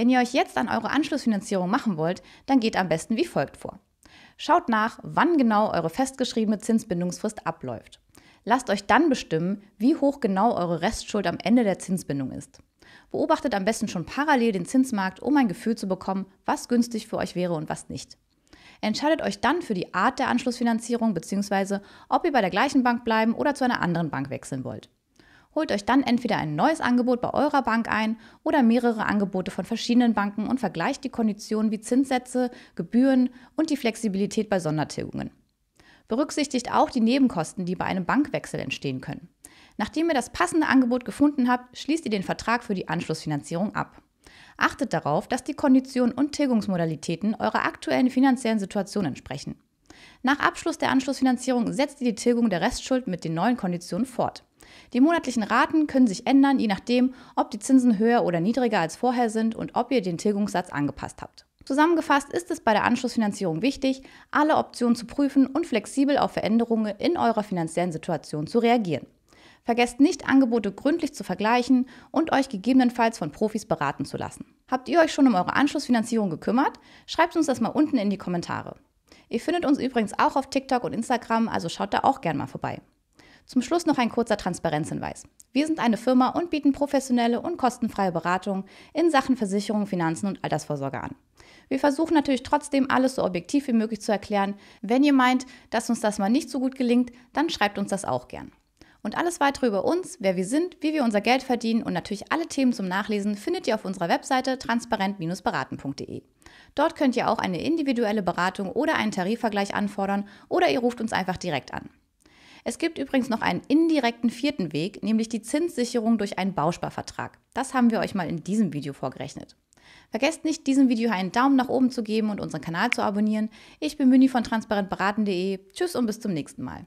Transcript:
Wenn ihr euch jetzt an eure Anschlussfinanzierung machen wollt, dann geht am besten wie folgt vor. Schaut nach, wann genau eure festgeschriebene Zinsbindungsfrist abläuft. Lasst euch dann bestimmen, wie hoch genau eure Restschuld am Ende der Zinsbindung ist. Beobachtet am besten schon parallel den Zinsmarkt, um ein Gefühl zu bekommen, was günstig für euch wäre und was nicht. Entscheidet euch dann für die Art der Anschlussfinanzierung bzw. ob ihr bei der gleichen Bank bleiben oder zu einer anderen Bank wechseln wollt. Holt euch dann entweder ein neues Angebot bei eurer Bank ein oder mehrere Angebote von verschiedenen Banken und vergleicht die Konditionen wie Zinssätze, Gebühren und die Flexibilität bei Sondertilgungen. Berücksichtigt auch die Nebenkosten, die bei einem Bankwechsel entstehen können. Nachdem ihr das passende Angebot gefunden habt, schließt ihr den Vertrag für die Anschlussfinanzierung ab. Achtet darauf, dass die Konditionen und Tilgungsmodalitäten eurer aktuellen finanziellen Situation entsprechen. Nach Abschluss der Anschlussfinanzierung setzt ihr die Tilgung der Restschuld mit den neuen Konditionen fort. Die monatlichen Raten können sich ändern, je nachdem, ob die Zinsen höher oder niedriger als vorher sind und ob ihr den Tilgungssatz angepasst habt. Zusammengefasst ist es bei der Anschlussfinanzierung wichtig, alle Optionen zu prüfen und flexibel auf Veränderungen in eurer finanziellen Situation zu reagieren. Vergesst nicht, Angebote gründlich zu vergleichen und euch gegebenenfalls von Profis beraten zu lassen. Habt ihr euch schon um eure Anschlussfinanzierung gekümmert? Schreibt uns das mal unten in die Kommentare. Ihr findet uns übrigens auch auf TikTok und Instagram, also schaut da auch gern mal vorbei. Zum Schluss noch ein kurzer Transparenzhinweis. Wir sind eine Firma und bieten professionelle und kostenfreie Beratung in Sachen Versicherung, Finanzen und Altersvorsorge an. Wir versuchen natürlich trotzdem alles so objektiv wie möglich zu erklären. Wenn ihr meint, dass uns das mal nicht so gut gelingt, dann schreibt uns das auch gern. Und alles weitere über uns, wer wir sind, wie wir unser Geld verdienen und natürlich alle Themen zum Nachlesen findet ihr auf unserer Webseite transparent-beraten.de. Dort könnt ihr auch eine individuelle Beratung oder einen Tarifvergleich anfordern oder ihr ruft uns einfach direkt an. Es gibt übrigens noch einen indirekten vierten Weg, nämlich die Zinssicherung durch einen Bausparvertrag. Das haben wir euch mal in diesem Video vorgerechnet. Vergesst nicht, diesem Video einen Daumen nach oben zu geben und unseren Kanal zu abonnieren. Ich bin Mini von transparentberaten.de. Tschüss und bis zum nächsten Mal.